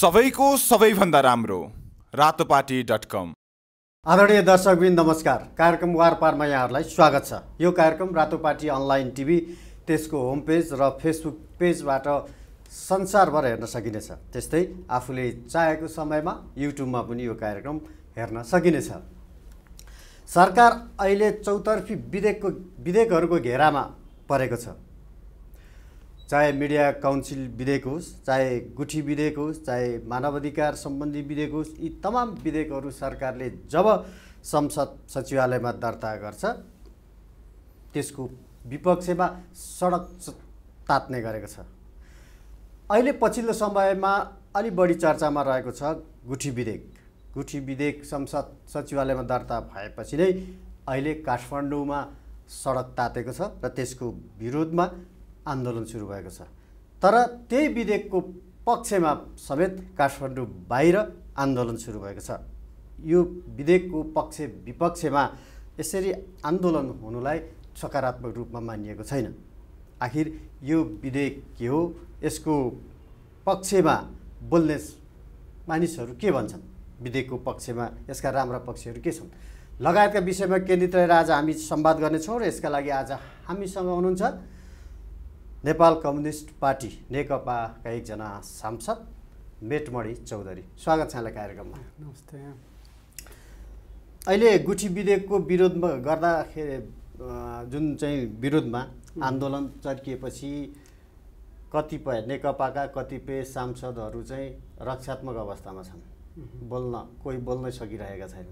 सबैको सबैभन्दा राम्रो रातोपाटी डट कम आदरणीय दर्शकबिन नमस्कार कार्यक्रम वारपारमा यहाँहरूलाई स्वागत छ यो कार्यक्रम रातोपाटी अनलाइन टिभी त्यसको होम पेज र फेसबुक पेजबाट संसारभर हेर्न सकिनेछ त्यस्तै आफूले चाहेको समयमा युट्युबमा पनि यो कार्यक्रम हेर्न सकिनेछ सरकार अहिले चौतर्फी विधेयकको विधेयकहरूको घेरामा परेको छ चाहे मिडिया काउन्सिल विधेयक होस् चाहे गुठी विधेयक होस् चाहे मानवाधिकार सम्बन्धी विधेयक होस् यी तमाम विधेयकहरू सरकारले जब संसद सचिवालयमा दर्ता गर्छ त्यसको विपक्षमा सडक तात्ने गरेको छ अहिले पछिल्लो समयमा अलि बढी चर्चामा रहेको छ गुठी विधेयक गुठी विधेयक संसद सचिवालयमा दर्ता भएपछि नै अहिले काठमाडौँमा सडक तातेको छ र त्यसको विरोधमा आन्दोलन सुरु भएको छ तर त्यही विधेयकको पक्षमा समेत काठमाडौँ बाहिर आन्दोलन सुरु भएको छ यो विधेयकको पक्ष विपक्षमा यसरी आन्दोलन हुनुलाई सकारात्मक रूपमा मानिएको छैन आखिर यो विधेयक के हो यसको पक्षमा बोल्ने मानिसहरू के भन्छन् विधेयकको पक्षमा यसका राम्रा पक्षहरू के छन् लगायतका विषयमा केन्द्रित रहेर आज हामी संवाद गर्नेछौँ र यसका लागि आज हामीसँग हुनुहुन्छ नेपाल कम्युनिस्ट पार्टी नेकपाका एकजना सांसद मेटमणि चौधरी स्वागत छ यहाँलाई कार्यक्रममा नमस्ते अहिले गुठी विधेयकको विरोधमा गर्दाखेरि जुन चाहिँ विरोधमा आन्दोलन चर्किएपछि कतिपय नेकपाका कतिपय सांसदहरू चाहिँ रक्षात्मक अवस्थामा छन् बोल्न कोही बोल्नै सकिरहेका छैन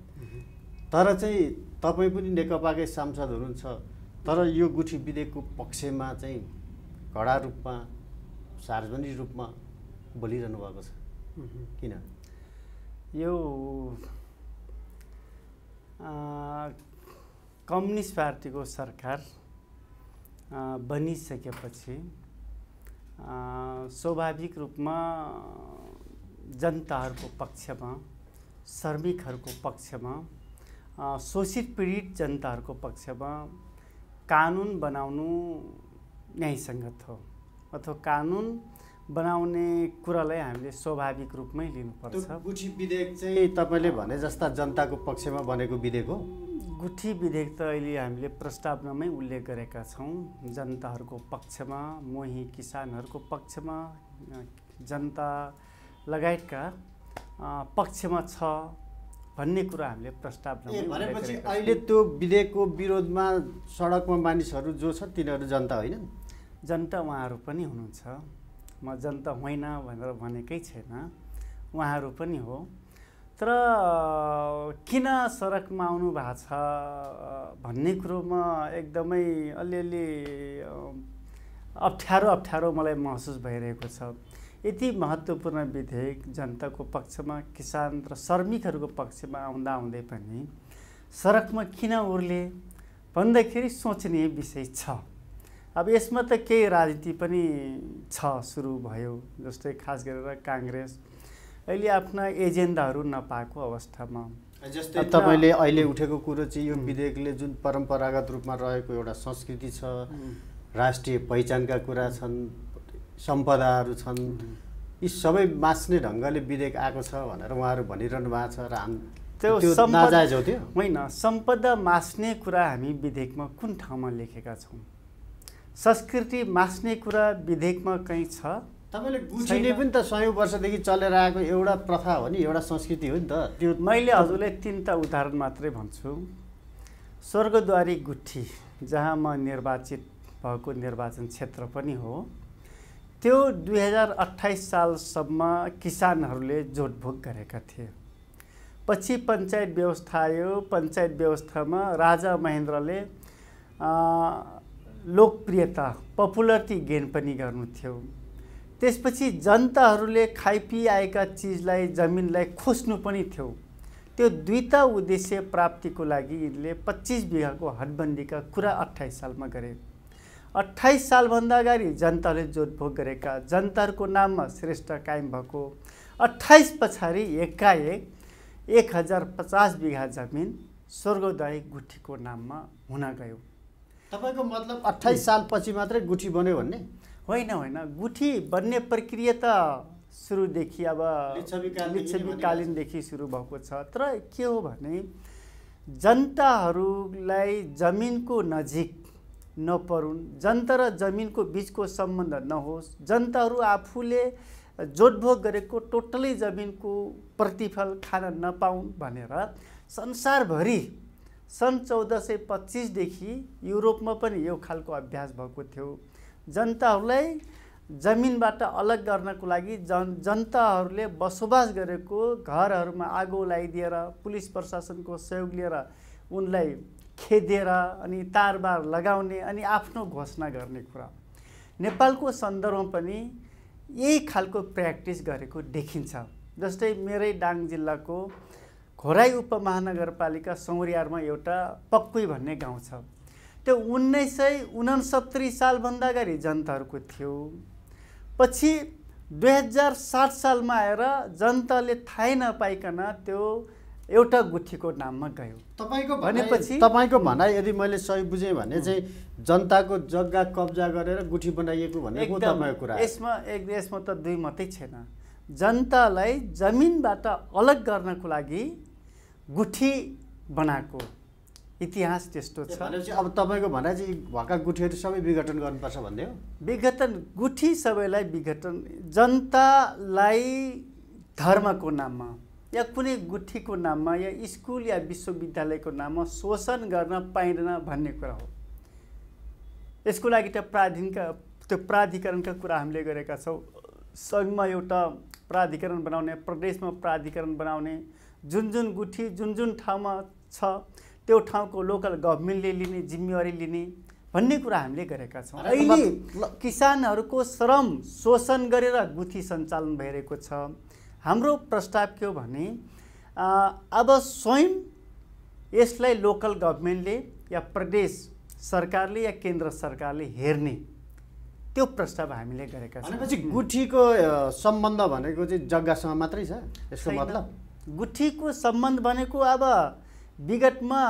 तर चाहिँ तपाईँ पनि नेकपाकै सांसद हुनुहुन्छ तर यो गुठी विधेयकको पक्षमा चाहिँ कडा रूपमा सार्वजनिक रूपमा बोलिरहनु भएको छ किन यो कम्युनिस्ट पार्टीको सरकार बनिसकेपछि स्वाभाविक रूपमा जनताहरूको पक्षमा श्रमिकहरूको पक्षमा शोषित पीडित जनताहरूको पक्षमा कानुन बनाउनु न्यायसङ्गत हो अथवा कानुन बनाउने कुरालाई हामीले स्वाभाविक रूपमै लिनुपर्छ गुठी विधेयक चाहिँ तपाईँले भने जस्ता जनताको पक्षमा बनेको विधेयक हो गुठी विधेयक त अहिले हामीले प्रस्तावनामै उल्लेख गरेका छौँ जनताहरूको पक्षमा मोही किसानहरूको पक्षमा जनता लगायतका पक्षमा छ भन्ने कुरा हामीले प्रस्ताव भनेपछि अहिले त्यो विधेयकको विरोधमा सडकमा मानिसहरू जो छ तिनीहरू जनता होइनन् जनता उहाँहरू पनि हुनुहुन्छ म जनता होइन भनेर भनेकै छैन उहाँहरू पनि हो तर किन सडकमा आउनु भएको छ भन्ने कुरोमा एकदमै अलिअलि अप्ठ्यारो अप्ठ्यारो मलाई महसुस भइरहेको छ यति महत्त्वपूर्ण विधेयक जनताको पक्षमा किसान र श्रमिकहरूको पक्षमा आउँदा आउँदै पनि सडकमा किन उर्ले भन्दाखेरि सोच्ने विषय छ अब यसमा त केही राजनीति पनि छ सुरु भयो जस्तै खास गरेर काङ्ग्रेस अहिले आफ्ना एजेन्डाहरू नपाएको अवस्थामा जस्तै तपाईँले अहिले उठेको कुरो चाहिँ यो विधेयकले जुन परम्परागत रूपमा रहेको एउटा संस्कृति छ राष्ट्रिय पहिचानका कुरा छन् सम्पदाहरू छन् यी सबै मास्ने ढङ्गले विधेयक आएको छ भनेर उहाँहरू भनिरहनु भएको छ र हाम त्यो नाजायज त्यो होइन सम्पदा मास्ने कुरा हामी विधेयकमा कुन ठाउँमा लेखेका छौँ संस्कृति मास्ने कुरा विधेयकमा कहीँ छ तपाईँले बुझिने पनि त सयौँ वर्षदेखि चलेर आएको एउटा प्रथा हो नि एउटा संस्कृति हो नि त त्यो मैले हजुरलाई तिनवटा उदाहरण मात्रै भन्छु स्वर्गद्वारी गुठी जहाँ म निर्वाचित भएको निर्वाचन क्षेत्र पनि हो त्यो दुई हजार अठाइस सालसम्म किसानहरूले जोटभोग गरेका थिए पछि पञ्चायत व्यवस्था आयो पञ्चायत व्यवस्थामा राजा महेन्द्रले लोकप्रियता पपुलरिटी गेन पनि गर्नु थियो त्यसपछि जनताहरूले खाइपिआएका चिजलाई जमिनलाई खोज्नु पनि थियो त्यो दुईवटा उद्देश्य प्राप्तिको लागि यिनले पच्चिस बिघाको हटबन्दीका कुरा अट्ठाइस सालमा गरे अट्ठाइस सालभन्दा अगाडि जनताले जोतभोग गरेका जनताहरूको नाममा श्रेष्ठ कायम भएको अट्ठाइस पछाडि एकाएक एक हजार पचास बिघा जमिन स्वर्गोदय गुठीको नाममा हुन गयो तपाईँको मतलब अठाइस सालपछि मात्रै गुठी बन्यो भन्ने होइन होइन गुठी बन्ने प्रक्रिया त सुरुदेखि अब लिच्छविकालीनदेखि सुरु भएको छ तर के हो भने जनताहरूलाई जमिनको नजिक नपरुन् जनता र जमिनको बिचको सम्बन्ध नहोस् जनताहरू आफूले जोडभोग गरेको टोटली जमिनको प्रतिफल खान नपाउन् भनेर संसारभरि सन् चौध सय पच्चिसदेखि युरोपमा पनि यो खालको अभ्यास भएको थियो जनताहरूलाई जमिनबाट अलग गर्नको लागि जन जनताहरूले बसोबास गरेको घरहरूमा आगो लगाइदिएर पुलिस प्रशासनको सहयोग लिएर उनलाई खेदेर अनि तारबार लगाउने अनि आफ्नो घोषणा गर्ने कुरा नेपालको सन्दर्भमा पनि यही खालको प्र्याक्टिस गरेको देखिन्छ जस्तै मेरै डाङ जिल्लाको घोराई उपमहानगरपालिका सौरियारमा एउटा पक्कुई भन्ने गाउँ छ त्यो उन्नाइस सय उनासत्तरी सालभन्दा अगाडि जनताहरूको थियो पछि दुई हजार सात सालमा आएर जनताले थाहै नपाइकन त्यो एउटा गुठीको नाममा गयो तपाईँको भनेपछि तपाईँको भनाइ यदि मैले सही बुझेँ भने चाहिँ जनताको जग्गा कब्जा गरेर गुठी बनाइएको भनेको तपाईँको कुरा यसमा एक यसमा त दुई मात्रै छैन जनतालाई जमिनबाट अलग गर्नको लागि गुठी बनाएको इतिहास त्यस्तो छ अब तपाईँको भनाइ चाहिँ भएका गुठीहरू सबै विघटन गर्नुपर्छ भन्ने हो विघटन गुठी सबैलाई विघटन जनतालाई धर्मको नाममा या कुनै गुठीको नाममा या स्कुल या विश्वविद्यालयको नाममा शोषण गर्न पाइँदैन भन्ने कुरा हो यसको लागि त प्राधिका त्यो प्राधिकरणका कुरा हामीले गरेका छौँ सङ्घमा एउटा प्राधिकरण बनाउने प्रदेशमा प्राधिकरण बनाउने जुन जुन गुठी जुन जुन ठाउँमा छ त्यो ठाउँको लोकल गभर्मेन्टले लिने जिम्मेवारी लिने भन्ने कुरा हामीले गरेका छौँ अहिले किसानहरूको श्रम शोषण गरेर गुठी सञ्चालन भइरहेको छ हाम्रो प्रस्ताव के हो भने अब स्वयं यसलाई लोकल गभर्मेन्टले या प्रदेश सरकारले या केन्द्र सरकारले हेर्ने त्यो प्रस्ताव हामीले गरेका छौँ गुठीको सम्बन्ध भनेको चाहिँ जग्गासँग मात्रै छ यसको मतलब गुठीको सम्बन्ध भनेको अब विगतमा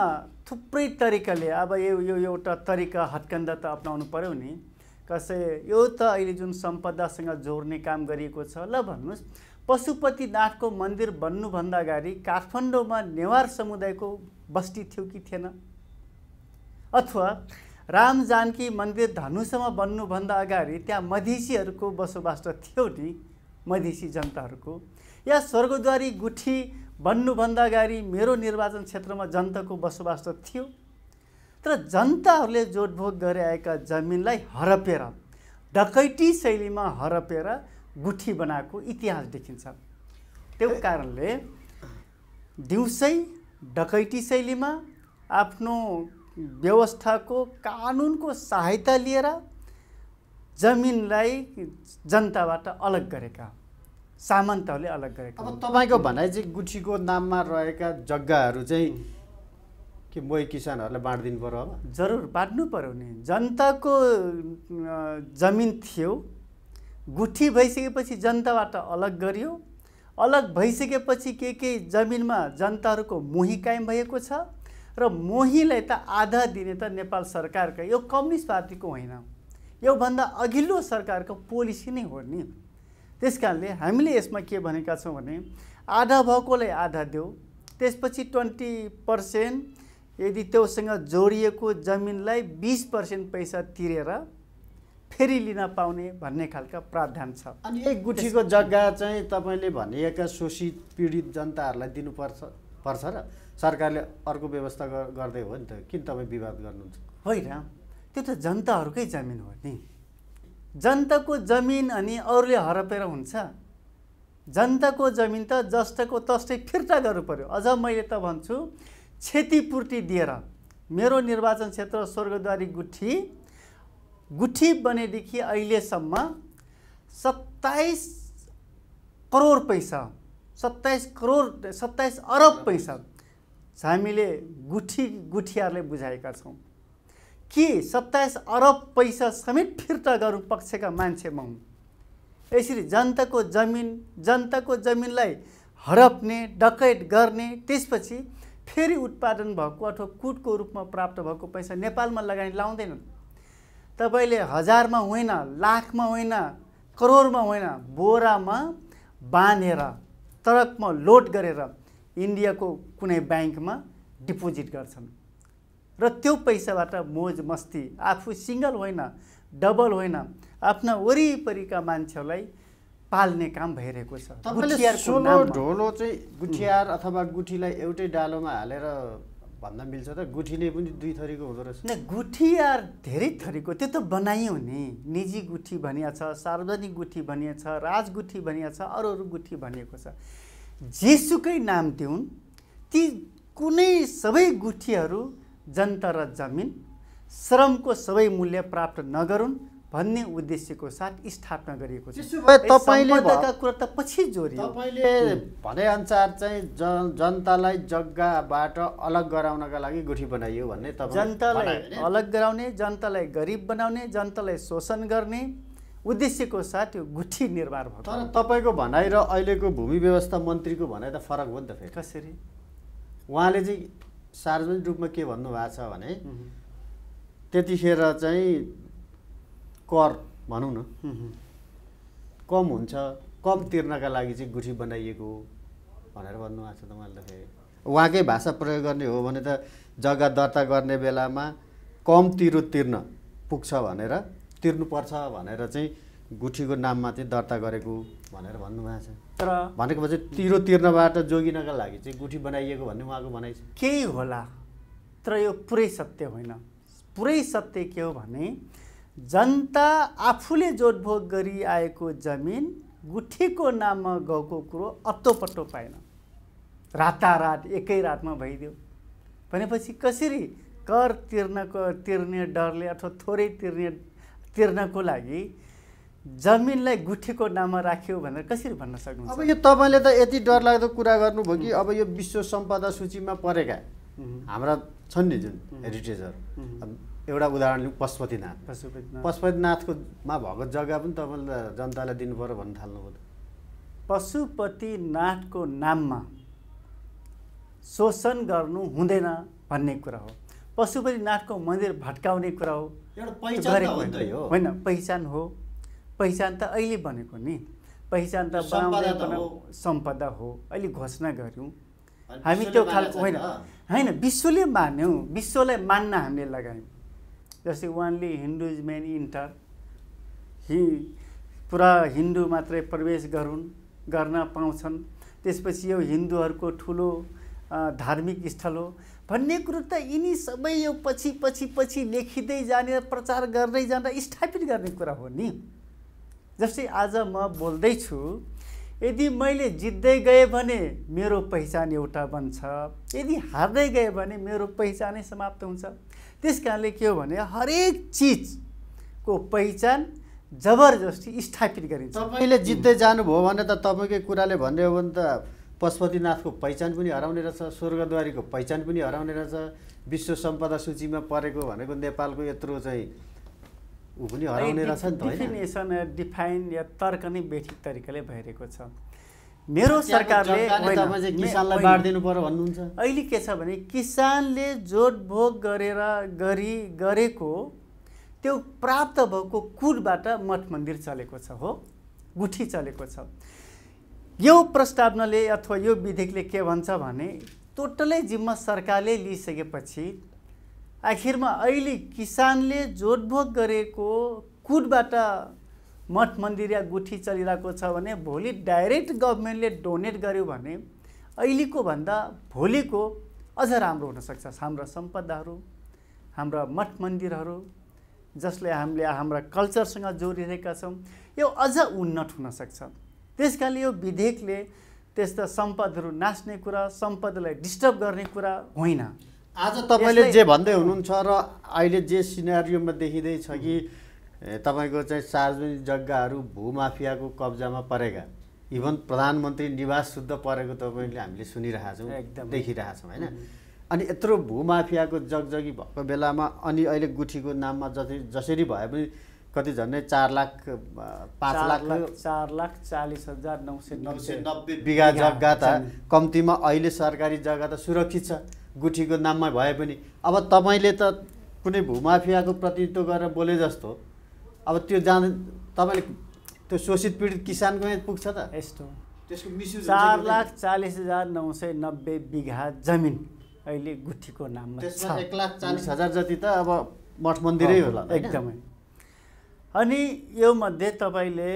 थुप्रै तरिकाले अब यो यो एउटा तरिका हत्कन्दा त अप्नाउनु पऱ्यो नि कसै यो त अहिले जुन सम्पदासँग जोड्ने काम गरिएको छ ल भन्नुहोस् पशुपतिनाथको मन्दिर बन्नुभन्दा अगाडि काठमाडौँमा नेवार समुदायको बस्ती थियो कि थिएन अथवा राम जानकी मन्दिर धनुषमा बन्नुभन्दा अगाडि त्यहाँ मधेसीहरूको बसोबास त थियो नि मधेसी जनताहरूको या स्वर्गद्वारी गुठी भन्नुभन्दा अगाडि मेरो निर्वाचन क्षेत्रमा जनताको बसोबास त थियो तर जनताहरूले जोडभोग गरे आएका जमिनलाई हरपेर डकैटी शैलीमा हरपेर गुठी बनाएको इतिहास देखिन्छ त्यो कारणले दिउँसै डकैटी शैलीमा आफ्नो व्यवस्थाको कानुनको सहायता लिएर जमिनलाई जनताबाट अलग गरेका सामन्तहरूले अलग गरेको अब तपाईँको भनाइ चाहिँ गुठीको नाममा रहेका जग्गाहरू चाहिँ के मोही किसानहरूलाई बाँडिदिनु पऱ्यो अब जरुर बाँड्नु पऱ्यो नि जनताको जमिन थियो गुठी भइसकेपछि जनताबाट अलग गरियो अलग भइसकेपछि के के जमिनमा जनताहरूको मोही कायम भएको छ र मोहीलाई त आधा दिने त नेपाल सरकारको यो कम्युनिस्ट पार्टीको होइन योभन्दा अघिल्लो सरकारको पोलिसी नै हो नि त्यस कारणले हामीले यसमा के भनेका छौँ भने आधा भएकोलाई आधा देऊ त्यसपछि ट्वेन्टी पर्सेन्ट यदि त्योसँग जोडिएको जमिनलाई बिस पर्सेन्ट पैसा तिरेर फेरि लिन पाउने भन्ने खालका प्रावधान छ अनि एक गुठीको जग्गा चाहिँ तपाईँले भनिएका शोषित पीडित जनताहरूलाई दिनुपर्छ पर्छ र सरकारले अर्को व्यवस्था गर्दै हो नि त किन तपाईँ विवाद गर्नुहुन्छ होइन त्यो त जनताहरूकै जमिन हो नि जनताको जमिन अनि अरूले हरपेर हुन्छ जनताको जमिन त जस्तोको तस्तै फिर्ता गर्नु पऱ्यो अझ मैले त भन्छु क्षतिपूर्ति दिएर मेरो निर्वाचन क्षेत्र स्वर्गद्वारी गुठी गुठी बनेदेखि अहिलेसम्म सत्ताइस करोड पैसा सत्ताइस करोड सत्ताइस अरब पैसा हामीले गुठी गुठियाहरूले बुझाएका छौँ के सत्ताइस अरब पैसा समेत फिर्ता गर्नु पक्षका मान्छे म हुँ यसरी जनताको जमिन जनताको जमिनलाई हडप्ने डकैत गर्ने त्यसपछि फेरि उत्पादन भएको अथवा कुटको रूपमा प्राप्त भएको पैसा नेपालमा लगानी लाउँदैनन् तपाईँले हजारमा होइन लाखमा होइन करोडमा होइन बोरामा बाँधेर ट्रकमा लोड गरेर इन्डियाको कुनै ब्याङ्कमा डिपोजिट गर्छन् र त्यो पैसाबाट मोज मस्ती आफू सिङ्गल होइन डबल होइन आफ्ना वरिपरिका मान्छेहरूलाई पाल्ने काम भइरहेको छ ढोलो चाहिँ गुठियार अथवा गुठीलाई एउटै डालोमा हालेर भन्न मिल्छ त गुठी नै पनि दुई थरीको हुँदो रहेछ गुठियार धेरै थरीको त्यो त बनाइयो हुने निजी गुठी भनिया छ सार्वजनिक गुठी भनिया छ राजगुठी भनिया छ अरू अरू गुठी भनिएको छ जेसुकै नाम दिउन् ती कुनै सबै गुठीहरू जनता र जमिन श्रमको सबै मूल्य प्राप्त नगरून् भन्ने उद्देश्यको साथ स्थापना गरिएको छ तपाईँले कुरा त पछि जोडियो तपाईँले भनेअनुसार चाहिँ जन जनतालाई जग्गाबाट अलग गराउनका लागि गुठी बनाइयो भन्ने जनतालाई अलग गराउने जनतालाई गरिब बनाउने जनतालाई शोषण गर्ने उद्देश्यको साथ यो गुठी निर्माण भयो तर तपाईँको भनाइ र अहिलेको भूमि व्यवस्था मन्त्रीको भनाइ त फरक हो नि त फेरि कसरी उहाँले चाहिँ सार्वजनिक रूपमा के भन्नुभएको छ भने त्यतिखेर चाहिँ कर भनौँ न कम हुन्छ कम तिर्नका लागि चाहिँ गुठी बनाइएको भनेर भन्नुभएको छ तपाईँले त फेरि उहाँकै भाषा प्रयोग गर्ने हो भने त जग्गा दर्ता गर्ने बेलामा कम तिरो तिर्न पुग्छ भनेर तिर्नुपर्छ भनेर चाहिँ गुठीको नाममा चाहिँ दर्ता गरेको भनेर भन्नुभएको छ तर भनेको पछि तिरो तिर्नबाट जोगिनका लागि चाहिँ गुठी बनाइएको भन्ने उहाँको भनाइ छ केही होला तर यो पुरै सत्य होइन पुरै सत्य के हो भने जनता आफूले जोडभोग गरिआएको जमिन गुठीको नाममा गएको कुरो अत्तोपत्तो पाएन रातारात एकै रातमा भइदियो भनेपछि कसरी कर तिर्नको तिर्ने डरले अथवा थोरै तिर्ने तिर्नको लागि जमिनलाई गुठीको नाममा राख्यो भनेर कसरी भन्न सक्नुहुन्छ अब यो तपाईँले त यति डरलाग्दो कुरा गर्नुभयो कि अब यो विश्व सम्पदा सूचीमा परेका हाम्रा छन् नि जुन हेरिटेजहरू एउटा उदाहरण लिउँ पशुपतिनाथ पशुपतिनाथ पशुपतिनाथकोमा भएको जग्गा पनि तपाईँले जनतालाई दिनु पऱ्यो भन्न थाल्नुभयो पशुपतिनाथको नाममा शोषण गर्नु हुँदैन भन्ने कुरा हो पशुपतिनाथको मन्दिर भट्काउने कुरा हो एउटा पहिचान होइन पहिचान हो पहिचान त अहिले बनेको नि पहिचान त बनाउँदै सम्पदा हो अहिले घोषणा गऱ्यौँ हामी त्यो खालको होइन होइन विश्वले मान्यौँ विश्वलाई मान्न हामीले लगायौँ जस्तै वानले हिन्दू इज मेन इन्टर हि पुरा हिन्दू मात्रै प्रवेश गरून् गर्न पाउँछन् त्यसपछि यो हिन्दूहरूको ठुलो धार्मिक स्थल हो भन्ने कुरो त यिनी सबै यो पछि पछि पछि लेखिँदै जाने प्रचार गर्दै जाँदा स्थापित गर्ने कुरा हो नि जस्तै आज म बोल्दैछु यदि मैले जित्दै गएँ भने मेरो पहिचान एउटा बन्छ यदि हार्दै गएँ भने मेरो पहिचानै समाप्त हुन्छ त्यस कारणले के हो भने हरेक चिजको पहिचान जबरजस्ती स्थापित गरिन्छ तपाईँले जित्दै जानुभयो भने त तपाईँकै कुराले भन्ने हो भने त पशुपतिनाथको पहिचान पनि हराउने रहेछ स्वर्गद्वारीको पहिचान पनि हराउने रहेछ विश्व सम्पदा सूचीमा परेको भनेको नेपालको यत्रो चाहिँ ऊ पनि हराउने रहेछ नि त डिफिनेसन डिफाइन या तर्क नै बेठिक तरिकाले भइरहेको छ मेरो सरकारले भन्नुहुन्छ अहिले के छ भने किसानले भोग गरेर गरी गरेको त्यो प्राप्त भएको कुटबाट मठ मन्दिर चलेको छ हो गुठी चलेको छ यो प्रस्तावनाले अथवा यो विधेयकले के भन्छ भने टोटलै जिम्मा सरकारले लिइसकेपछि आखिरमा अहिले किसानले जोडभोग गरेको कुटबाट मठ मन्दिर या गुठी चलिरहेको छ भने भोलि डाइरेक्ट गभर्मेन्टले डोनेट गर्यो भने अहिलेको भन्दा भोलिको अझ राम्रो हुनसक्छ हाम्रा सम्पदाहरू हाम्रा मठ मन्दिरहरू जसले हामीले हाम्रा कल्चरसँग जोडिरहेका छौँ यो अझ उन्नत हुनसक्छ त्यस कारणले यो विधेयकले त्यस्ता सम्पदहरू नाच्ने कुरा सम्पदलाई डिस्टर्ब गर्ने कुरा होइन आज तपाईँले जे भन्दै हुनुहुन्छ र अहिले जे सिनारीमा देखिँदैछ कि तपाईँको चाहिँ सार्वजनिक जग्गाहरू भूमाफियाको कब्जामा परेका इभन प्रधानमन्त्री निवास शुद्ध परेको तपाईँले हामीले सुनिरहेछौँ देखिरहेछौँ होइन अनि यत्रो भूमाफियाको जगजगी भएको बेलामा अनि अहिले गुठीको नाममा जति जसरी भए पनि कति झन्डै चार लाख पाँच लाख चार लाख चालिस हजार नौ सय नौ सय नब्बे बिघा जग्गा त कम्तीमा अहिले सरकारी जग्गा त सुरक्षित छ गुठीको नाममा भए पनि अब तपाईँले त कुनै भूमाफियाको प्रतिनिधित्व गरेर बोले जस्तो अब त्यो जान तपाईँले त्यो शोषित पीडित किसानको पुग्छ त यस्तो त्यसको मिसयुज चार लाख चालिस हजार नौ सय नब्बे बिघा जमिन अहिले गुठीको नाममा त्यसमा एक लाख चालिस हजार जति त अब मठ मन्दिरै होला एकदमै अनि यो मध्ये तपाईँले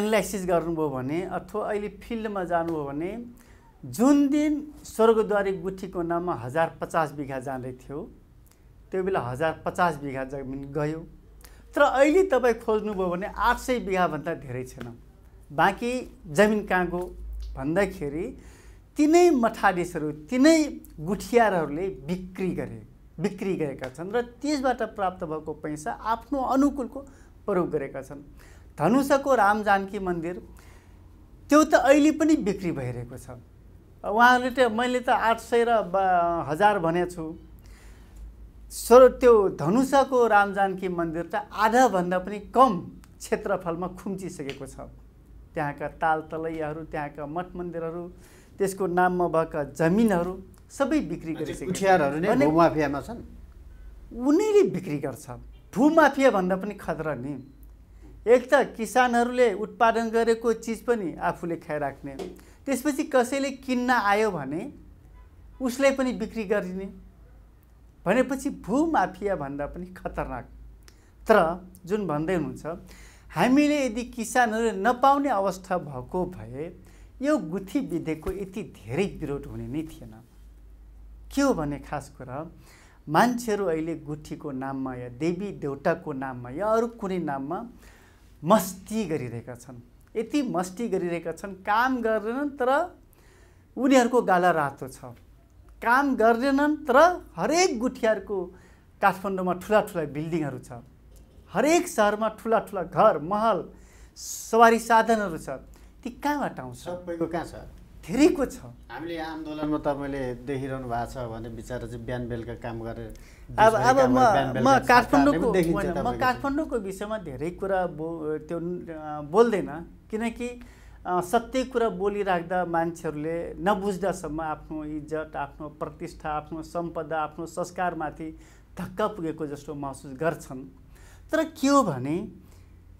एनालाइसिस गर्नुभयो भने अथवा अहिले फिल्डमा जानुभयो भने जुन दिन स्वर्गद्वारी गुठीको नाममा हजार पचास बिघा जाँदै थियो त्यो बेला हजार पचास बिघा जमिन गयो तर अहिले तपाईँ खोज्नुभयो भने आठ सय बिघाभन्दा धेरै छैन बाँकी जमिन कहाँ गयो भन्दाखेरि तिनै मठाधीशहरू तिनै गुठियारहरूले बिक्री गरे बिक्री गरेका छन् र त्यसबाट प्राप्त भएको पैसा आफ्नो अनुकूलको प्रयोग गरेका छन् धनुषको राम जानकी मन्दिर त्यो त अहिले पनि बिक्री भइरहेको छ उहाँहरूले त मैले त आठ सय र हजार भनेको छु सर त्यो धनुषाको रामजानकी मन्दिर त आधाभन्दा पनि कम क्षेत्रफलमा खुम्चिसकेको छ त्यहाँका ताल तलैयाहरू त्यहाँका मठ मन्दिरहरू त्यसको नाममा भएका जमिनहरू सबै बिक्री गरिसकेको छन् उनीले बिक्री गर्छ भन्दा पनि खतरा नि एक त किसानहरूले उत्पादन गरेको चिज पनि आफूले खाइराख्ने त्यसपछि कसैले किन्न आयो भने उसलाई पनि बिक्री गरिदिने भनेपछि भूमाफिया भन्दा पनि खतरनाक तर जुन भन्दै हुनुहुन्छ हामीले यदि किसानहरू नपाउने अवस्था भएको भए यो गुठी विधेयकको यति धेरै विरोध हुने नै थिएन के हो भने खास कुरा मान्छेहरू अहिले गुठीको नाममा या देवी देउटाको नाममा या अरू कुनै नाममा मस्ती गरिरहेका छन् यति मस्ती गरिरहेका छन् काम गर्दैनन् तर उनीहरूको गाला रातो छ काम गर्दैनन् तर हरेक गुठियारको काठमाडौँमा ठुला ठुला बिल्डिङहरू छ हरेक सहरमा ठुला ठुला घर महल सवारी साधनहरू छ ती कहाँबाट आउँछ सबैको कहाँ छ धेरैको छ हामीले आन्दोलनमा तपाईँले देखिरहनु भएको छ भने बिचरा चाहिँ बिहान बेलुका काम गरेर अब अब म म काठमाडौँको म काठमाडौँको विषयमा धेरै कुरा बो त्यो बोल्दैन किनकि सत्य कुरा बोलिराख्दा मान्छेहरूले नबुझ्दासम्म आफ्नो इज्जत आफ्नो प्रतिष्ठा आफ्नो सम्पदा आफ्नो संस्कारमाथि धक्का पुगेको जस्तो महसुस गर्छन् तर के हो भने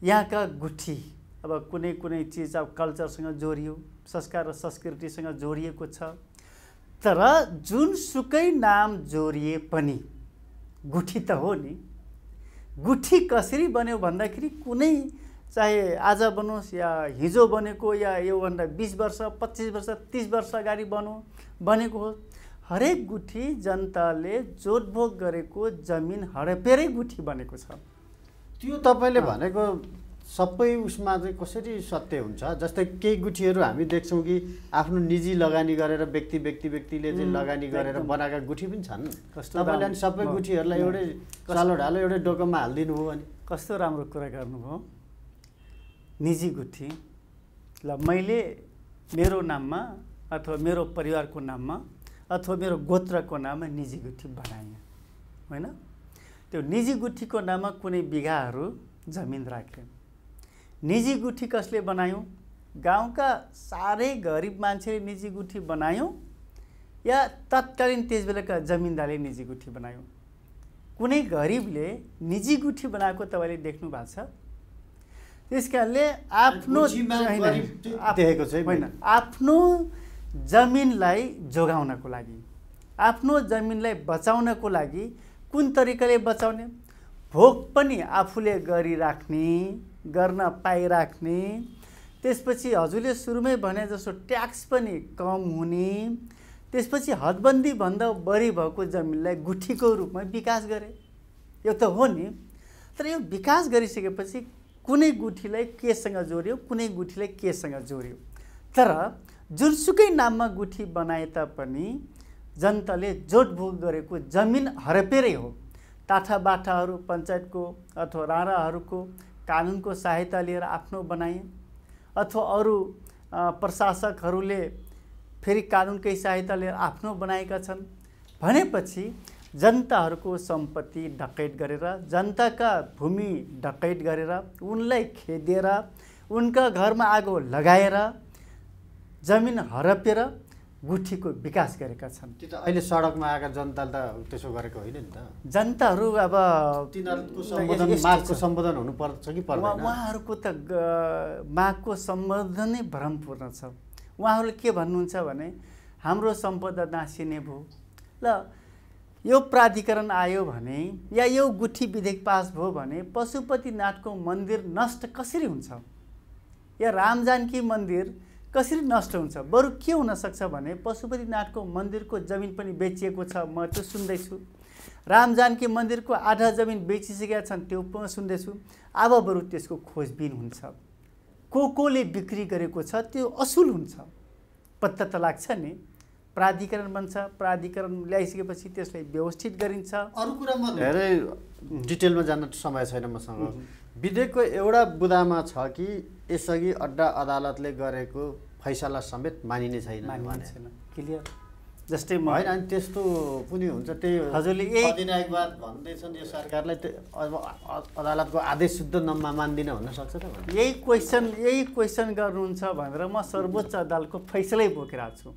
यहाँका गुठी अब कुनै कुनै चिज अब कल्चरसँग जोडियो संस्कार र संस्कृतिसँग जोडिएको छ तर जुन सुकै नाम जोडिए पनि गुठी त हो नि गुठी कसरी बन्यो भन्दाखेरि कुनै चाहे आज बनोस् या हिजो बनेको या योभन्दा बिस वर्ष पच्चिस वर्ष तिस वर्ष अगाडि बनो बनेको होस् हरेक गुठी जनताले जोडभोग गरेको जमिन हडपेरै गुठी बनेको छ त्यो तपाईँले भनेको सबै उसमा चाहिँ कसरी सत्य हुन्छ जस्तै केही गुठीहरू हामी देख्छौँ कि आफ्नो निजी लगानी गरेर व्यक्ति व्यक्ति व्यक्तिले चाहिँ लगानी गरेर बनाएका गुठी पनि छन् तपाईँले सबै गुठीहरूलाई एउटै ढालो एउटै डोकोमा हालिदिनु हो अनि कस्तो राम्रो कुरा गर्नुभयो निजी गुठी ल मैले मेरो नाममा अथवा मेरो परिवारको नाममा अथवा मेरो गोत्रको नाममा निजी गुठी बनाएँ होइन त्यो निजी गुठीको नाममा कुनै बिघाहरू जमिन राखेँ निजी गुठी कसले बनायौँ गाउँका साह्रै गरिब मान्छेले निजी गुठी बनायौँ या तत्कालीन त्यसबेलाका जमिनदारले निजी गुठी बनायौँ कुनै गरिबले निजी गुठी बनाएको तपाईँले देख्नु भएको छ त्यस कारणले आफ्नो देखेको छ होइन आफ्नो जमिनलाई जोगाउनको लागि आफ्नो जमिनलाई बचाउनको लागि कुन तरिकाले बचाउने भोग पनि आफूले गरिराख्ने गर्न पाइराख्ने त्यसपछि हजुरले सुरुमै भने जस्तो ट्याक्स पनि कम हुने त्यसपछि हदबन्दीभन्दा बढी भएको जमिनलाई गुठीको रूपमा विकास गरे यो त हो नि तर यो विकास गरिसकेपछि कुनै गुठीलाई केसँग जोड्यो कुनै गुठीलाई केसँग जोड्यो तर जुनसुकै नाममा गुठी बनाए तापनि जनताले जोटभोग गरेको जमिन हरपेरै हो टाठाबाठाहरू पञ्चायतको अथवा राणाहरूको कानुनको सहायता लिएर आफ्नो बनाए अथवा अरू प्रशासकहरूले फेरि कानुनकै सहायता लिएर आफ्नो बनाएका छन् भनेपछि जनताहरूको सम्पत्ति डकैत गरेर जनताका भूमि डकैत गरेर उनलाई खेदेर उनका घरमा आगो लगाएर जमिन हरपेर गुठीको विकास गरेका छन् त्यो त अहिले सडकमा आएका जनताले त त्यसो गरेको होइन नि त जनताहरू अब तिनीहरूको सम्बोधन हुनुपर्छ कि उहाँहरूको त मागको सम्बोधन नै भ्रमपूर्ण छ उहाँहरूले के भन्नुहुन्छ भने हाम्रो सम्पदा नासिने भयो ल यो प्राधिकरण आयो भने या यो गुठी विधेयक पास भयो भने पशुपतिनाथको मन्दिर नष्ट कसरी हुन्छ या रामजानकी मन्दिर कसरी नष्ट हुन्छ बरु के हुनसक्छ भने पशुपतिनाथको मन्दिरको जमिन पनि बेचिएको छ म त्यो सुन्दैछु राम जानकी मन्दिरको आधा जमिन बेचिसकेका छन् त्यो पनि सुन्दैछु अब बरु त्यसको खोजबिन हुन्छ को कोले बिक्री गरेको छ त्यो असुल हुन्छ पत्ता त लाग्छ नि प्राधिकरण बन्छ प्राधिकरण ल्याइसकेपछि त्यसलाई व्यवस्थित गरिन्छ अरू कुरा म धेरै डिटेलमा जान समय छैन मसँग विधेयकको एउटा बुदामा छ कि यसअघि अड्डा अदालतले गरेको फैसला समेत मानिने छैन मानिने छैन क्लियर जस्तै होइन अनि त्यस्तो पनि हुन्छ त्यही हजुरले यही अधिनायकवाद भन्दैछन् यो सरकारलाई अब अदालतको आदेश शुद्ध नम्मा मान्दिन हुनसक्छ त यही क्वेसन यही क्वेसन गर्नुहुन्छ भनेर म सर्वोच्च अदालतको फैसलै बोकेर छु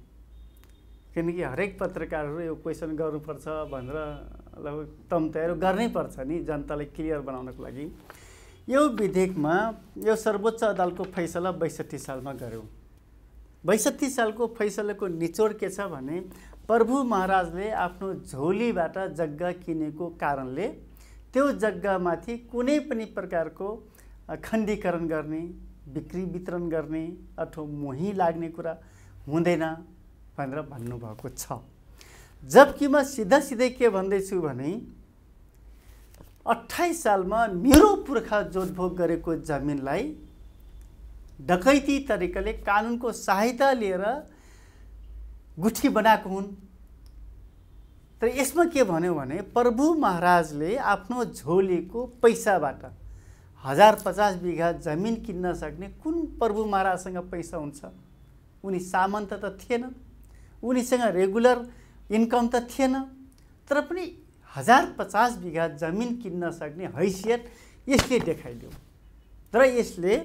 किनकि हरेक पत्रकारहरू यो क्वेसन गर्नुपर्छ भनेर लगभग तमतयारो गर्नैपर्छ नि जनतालाई क्लियर बनाउनको लागि यो विधेयकमा यो सर्वोच्च अदालतको फैसला बैसठी सालमा गऱ्यो बैसठी सालको फैसलाको निचोड के छ भने प्रभु महाराजले आफ्नो झोलीबाट जग्गा किनेको कारणले त्यो जग्गामाथि कुनै पनि प्रकारको खण्डीकरण गर्ने बिक्री वितरण गर्ने अथवा मोही लाग्ने कुरा हुँदैन भनेर भन्नुभएको छ जबकि म सिधा सिधै के भन्दैछु भने अठाइस सालमा मेरो पुर्खा जोतभोग गरेको जमिनलाई डकैती तरिकाले कानुनको सहायता लिएर गुठी बनाएको हुन् तर यसमा के भन्यो भने प्रभु महाराजले आफ्नो झोलीको पैसाबाट हजार पचास बिघा जमिन किन्न सक्ने कुन प्रभु महाराजसँग पैसा हुन्छ उनी सामन्त त थिएनन् उनीसँग रेगुलर इन्कम त थिएन तर पनि हजार पचास बिघा जमिन किन्न सक्ने हैसियत यसले देखाइदियो र यसले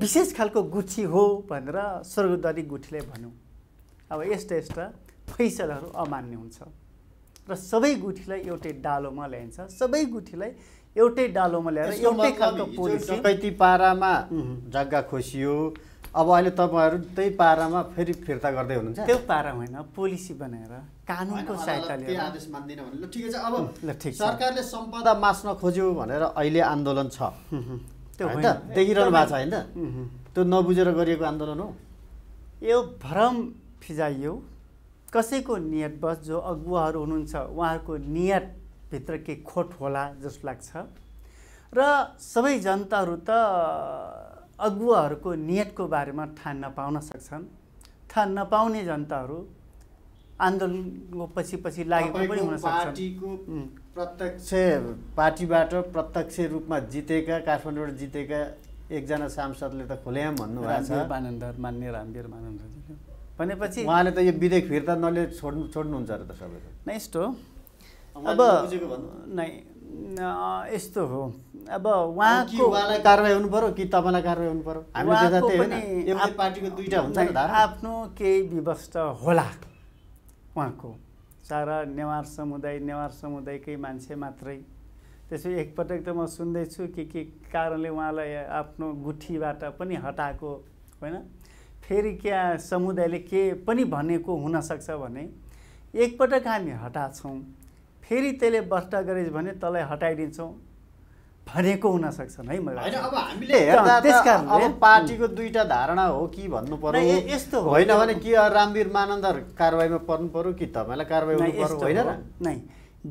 विशेष खालको गुठी हो भनेर स्वर्गद्वारी गुठीले भन्यो अब यस्ता यस्ता फैसलाहरू अमान्य हुन्छ र सबै गुठीलाई एउटै डालोमा ल्याइन्छ सबै गुठीलाई एउटै डालोमा ल्याएर एउटै खालको पोलिसी पारामा जग्गा खोसियो अब अहिले तपाईँहरू त्यही पारामा फेरि फिर्ता गर्दै हुनुहुन्छ त्यो पारा होइन पोलिसी बनाएर कानुनको सहायता लिएर आदेश मान्दिनँ भने ल छ अब सरकारले सम्पदा मास्न खोज्यो भनेर अहिले आन्दोलन छ त्यो होइन देखिरहनु भएको छ होइन त्यो नबुझेर गरिएको आन्दोलन हो यो भ्रम फिजाइयो कसैको नियतवश जो अगुवाहरू हुनुहुन्छ उहाँहरूको नियतभित्र के खोट होला जस्तो लाग्छ र सबै जनताहरू त अगुवाहरूको नियतको बारेमा थाहा नपाउन सक्छन् थाहा नपाउने जनताहरू आन्दोलनको पछि पछि लागेको पनि हुन पार्टीको प्रत्यक्ष पार्टीबाट प्रत्यक्ष रूपमा जितेका काठमाडौँबाट जितेका एकजना सांसदले त खुलेआम भन्नुभएको छ मानन्दर मान्य रामवीर मानन्द भनेपछि उहाँले त यो विधेयक फिर्ता नले छोड्नु छोड्नुहुन्छ अरे त सबै नै यस्तो अब नै यस्तो हो अब उहाँको कारवाही हुनु पर्यो कि तपाईँलाई कारवाही हुनु पर्यो पार्टीको हुन्छ आफ्नो केही व्यवस्था होला उहाँको सारा नेवार समुदाय नेवार समुदायकै मान्छे मात्रै त्यसो एकपटक त म सुन्दैछु कि के कारणले उहाँलाई आफ्नो गुठीबाट पनि हटाएको होइन फेरि क्या समुदायले के पनि भनेको हुनसक्छ भने एकपटक हामी छौँ फेरि त्यसले बर्ता गरेछ भने तँलाई हटाइदिन्छौँ भनेको हुनसक्छ है मलाई अब पार्टीको दुईवटा धारणा हो कि भन्नु पर्यो यस्तो होइन भने कि रामवीर मानन्दर कारवाहीमा पर्नु पर्यो कि तपाईँलाई कारवाही हुनु पर्यो होइन नै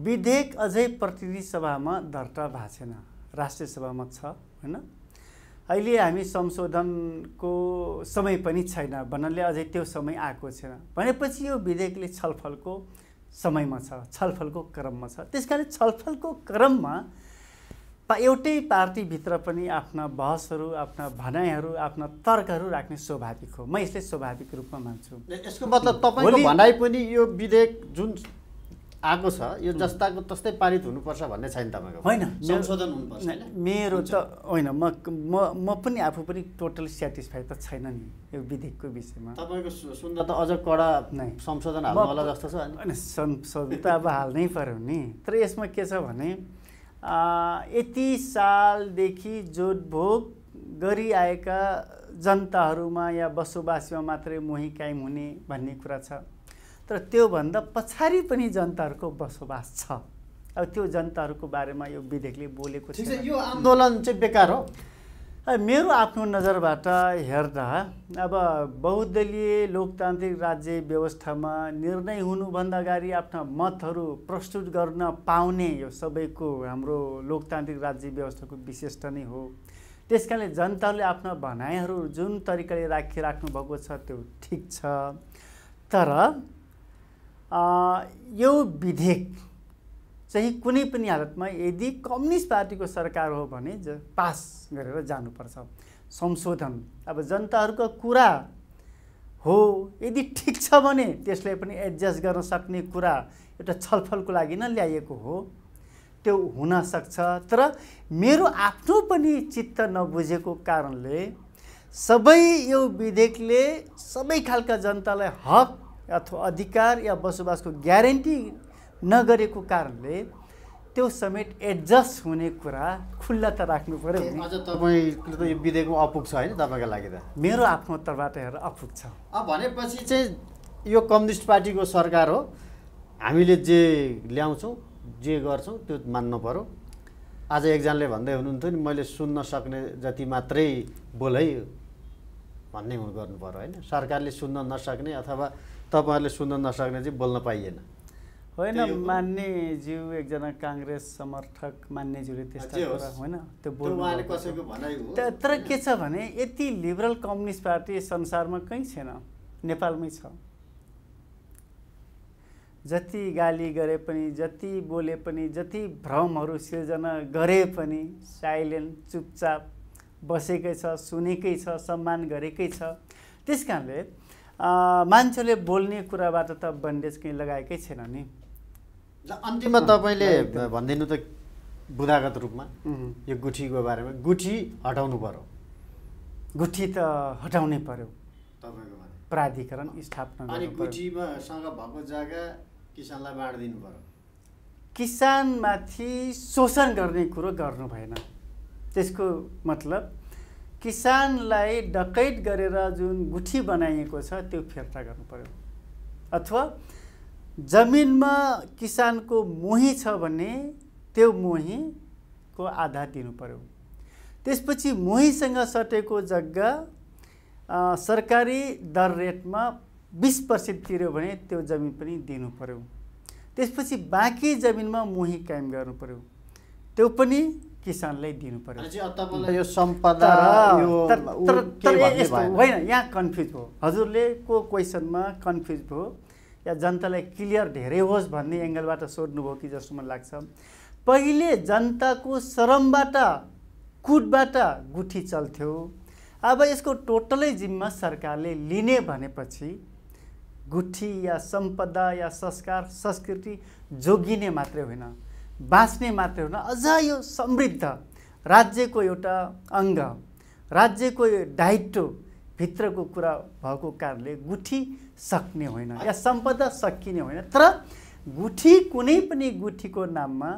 विधेयक अझै प्रतिनिधि सभामा दर्ता भएको छैन राष्ट्रिय सभामा छ होइन अहिले हामी संशोधनको समय पनि छैन भन्नाले अझै त्यो समय आएको छैन भनेपछि यो विधेयकले छलफलको समयमा छ छलफलको क्रममा छ त्यस कारण छलफलको क्रममा पा एउटै पार्टीभित्र पनि आफ्ना बहसहरू आफ्ना भनाइहरू आफ्ना तर्कहरू राख्ने स्वाभाविक हो म यसले स्वाभाविक रूपमा मान्छु यसको मतलब तपाईँको भनाइ पनि यो विधेयक जुन आएको छ यो जस्ताको तस्तै पारित हुनुपर्छ भन्ने छैन तपाईँको होइन संशोधन मेरो त होइन म म पनि आफू पनि टोटली सेटिस्फाई त छैन नि यो विधेयकको विषयमा तपाईँको सुन्दा त अझ कडा नै संशोधन होला जस्तो छ होइन संशोधन त अब हाल्नै पऱ्यो नि तर यसमा के छ भने यति सालदेखि जोडभोग गरिआएका जनताहरूमा या बसोबासीमा मात्रै मोही कायम हुने भन्ने कुरा छ तर त्योभन्दा पछाडि पनि जनताहरूको बसोबास छ अब त्यो जनताहरूको बारेमा यो विधेयकले बोलेको छ यो आन्दोलन चाहिँ बेकार हो मेरो आफ्नो नजरबाट हेर्दा अब बहुदलीय लोकतान्त्रिक राज्य व्यवस्थामा निर्णय हुनुभन्दा अगाडि आफ्ना मतहरू प्रस्तुत गर्न पाउने यो सबैको हाम्रो लोकतान्त्रिक राज्य व्यवस्थाको विशेषता नै हो त्यस कारणले जनताले आफ्ना भनाइहरू जुन तरिकाले राखिराख्नु भएको छ त्यो ठिक छ तर आ, यो विधेयक चाहिँ कुनै पनि हालतमा यदि कम्युनिस्ट पार्टीको सरकार हो भने ज पास गरेर जानुपर्छ संशोधन अब जनताहरूको कुरा हो यदि ठिक छ भने त्यसले पनि एडजस्ट गर्न सक्ने कुरा एउटा छलफलको लागि नै ल्याइएको हो त्यो हुनसक्छ तर मेरो आफ्नो पनि चित्त नबुझेको कारणले सबै यो विधेयकले सबै खालका जनतालाई हक अथवा अधिकार या बसोबासको ग्यारेन्टी नगरेको कारणले त्यो समेत एडजस्ट हुने कुरा खुल्ला त राख्नु पऱ्यो तपाईँले त यो विधेयकमा अपुग छ होइन तपाईँको लागि त मेरो आफ्नो तर्फबाट हेरेर अपुग छ भनेपछि चाहिँ यो कम्युनिस्ट पार्टीको सरकार हो हामीले जे ल्याउँछौँ जे गर्छौँ त्यो मान्नु पऱ्यो आज एकजनाले भन्दै हुनुहुन्थ्यो नि मैले सुन्न सक्ने जति मात्रै बोलै भन्ने गर्नु पऱ्यो होइन सरकारले सुन्न नसक्ने अथवा तपाईँहरूले सुन्न नसक्ने चाहिँ बोल्न पाइएन होइन मान्ने ज्यू एकजना काङ्ग्रेस समर्थक मान्ने ज्यूले कुरा होइन त्यो बोल्नु तर के छ भने यति लिबरल कम्युनिस्ट पार्टी संसारमा कहीँ छैन नेपालमै छ जति गाली गरे पनि जति बोले पनि जति भ्रमहरू सिर्जना गरे पनि साइलेन्ट चुपचाप बसेकै छ सुनेकै छ सम्मान गरेकै छ त्यस कारणले मान्छेले बोल्ने कुराबाट त बन्डेज कहीँ लगाएकै छैन नि अन्तिममा तपाईँले भनिदिनु त बुदागत रूपमा यो गुठीको बारेमा गुठी हटाउनु पर्यो गुठी त हटाउनै पर्यो तपाईँको प्राधिकरण स्थापना अनि गुठीमासँग भएको जग्गा किसानलाई बाँडिदिनु पर्यो किसानमाथि शोषण गर्ने कुरो गर्नु भएन त्यसको मतलब किसानलाई डकैत गरेर जुन गुठी बनाइएको छ त्यो फिर्ता गर्नु पर्यो अथवा जमिनमा किसानको मोही छ भने त्यो मोहीको आधा दिनु पऱ्यो त्यसपछि मोहीसँग सटेको जग्गा सरकारी दर रेटमा बिस पर्सेन्ट तिर्यो भने त्यो जमिन पनि दिनु पऱ्यो त्यसपछि बाँकी जमिनमा मोही कायम गर्नु पऱ्यो त्यो पनि किसानलाई दिनु पऱ्यो यो सम्पदा होइन यहाँ कन्फ्युज भयो हजुरले को क्वेसनमा कन्फ्युज भयो या जनतालाई क्लियर धेरै होस् भन्ने एङ्गलबाट सोध्नुभयो कि जस्तो मलाई लाग्छ पहिले जनताको श्रमबाट कुटबाट गुठी चल्थ्यो अब यसको टोटलै जिम्मा सरकारले लिने भनेपछि गुठी या सम्पदा या संस्कार संस्कृति जोगिने मात्रै होइन बाँच्ने मात्रै होइन अझ यो समृद्ध राज्यको एउटा अङ्ग राज्यको दायित्व भित्रको कुरा भएको कारणले गुठी सक्ने होइन या सम्पदा सकिने होइन तर गुठी कुनै पनि गुठीको नाममा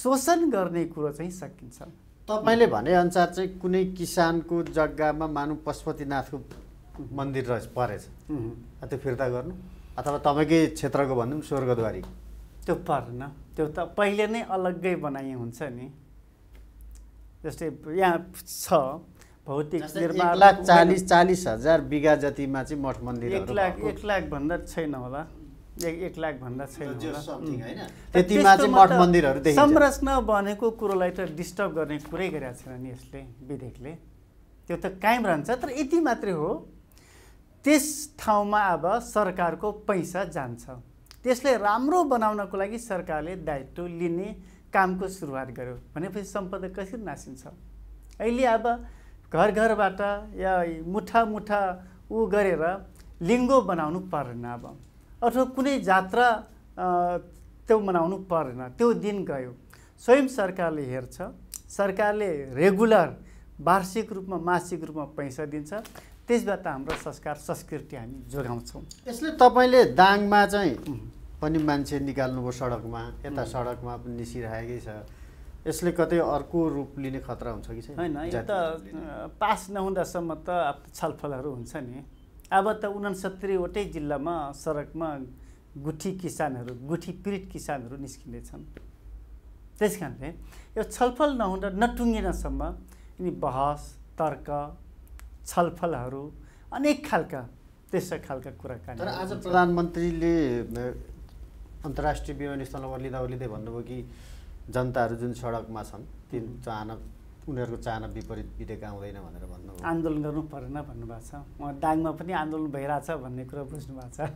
शोषण गर्ने कुरो चाहिँ सकिन्छ तपाईँले भनेअनुसार चाहिँ कुनै किसानको जग्गामा मानव पशुपतिनाथको मन्दिर रहेछ परेछ त्यो फिर्ता गर्नु अथवा तपाईँकै क्षेत्रको भनौँ स्वर्गद्वारी त्यो पर्न त्यो त पहिले नै अलग्गै बनाइ हुन्छ नि जस्तै यहाँ छ भौतिक निर्माण लाख चालिस चालिस हजार बिगा जतिमा चाहिँ मठ मन्दिर एक लाख एक भन्दा छैन होला एक एक भन्दा छैन त्यतिमा चाहिँ मठ मन्दिरहरू संरचना भनेको कुरोलाई त डिस्टर्ब गर्ने कुरै गरेका छैन नि यसले विधेयकले त्यो त कायम रहन्छ तर यति मात्रै हो त्यस ठाउँमा अब सरकारको पैसा जान्छ त्यसले राम्रो बनाउनको लागि सरकारले दायित्व लिने कामको सुरुवात गर्यो भनेपछि सम्पदा कसरी नासिन्छ अहिले अब घर घरबाट या मुठा मुठा ऊ गरेर लिङ्गो बनाउनु परेन अब अथवा कुनै जात्रा त्यो मनाउनु परेन त्यो दिन गयो स्वयं सरकारले हेर्छ सरकारले रेगुलर वार्षिक रूपमा मासिक रूपमा पैसा दिन्छ त्यसबाट हाम्रो संस्कार संस्कृति हामी जोगाउँछौँ यसले तपाईँले दाङमा चाहिँ पनि मान्छे निकाल्नुभयो सडकमा यता सडकमा पनि निस्किरहेकै छ यसले कतै अर्को रूप लिने खतरा हुन्छ कि छैन होइन यो त पास नहुँदासम्म त छलफलहरू हुन्छ नि अब त उनासत्तरीवटै जिल्लामा सडकमा गुठी किसानहरू गुठी पीडित किसानहरू निस्किँदैछन् त्यस कारणले यो छलफल नहुँदा नटुङ्गिनसम्म यिनी बहस तर्क छलफलहरू अनेक खालका त्यस्ता खालका कुराकानी तर आज प्रधानमन्त्रीले अन्तर्राष्ट्रिय विमानस्थलमा लिँदा लिँदै भन्नुभयो कि जनताहरू जुन सडकमा छन् ती चाहना उनीहरूको चाहना विपरीत विधेयक आउँदैन भनेर भन्नु आन्दोलन गर्नु परेन भन्नुभएको छ उहाँ दाङमा पनि आन्दोलन छ भन्ने कुरा बुझ्नु भएको छ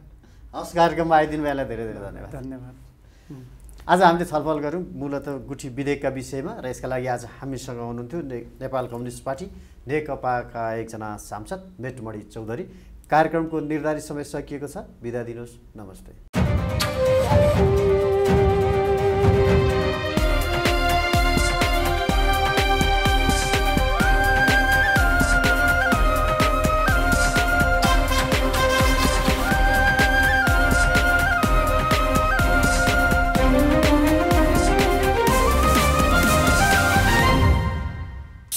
हस् कार्यक्रममा आइदिनु भएलाई धेरै धेरै धन्यवाद धन्यवाद आज हामीले छलफल गऱ्यौँ मूलत गुठी विधेयकका विषयमा र यसका लागि आज हामीसँग हुनुहुन्थ्यो ने, नेपाल कम्युनिस्ट पार्टी नेकपाका एकजना सांसद मेटमणि चौधरी कार्यक्रमको निर्धारित समय सकिएको छ बिदा दिनुहोस् नमस्ते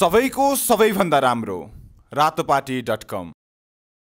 सबैको सबैभन्दा राम्रो रातोपाटी डट कम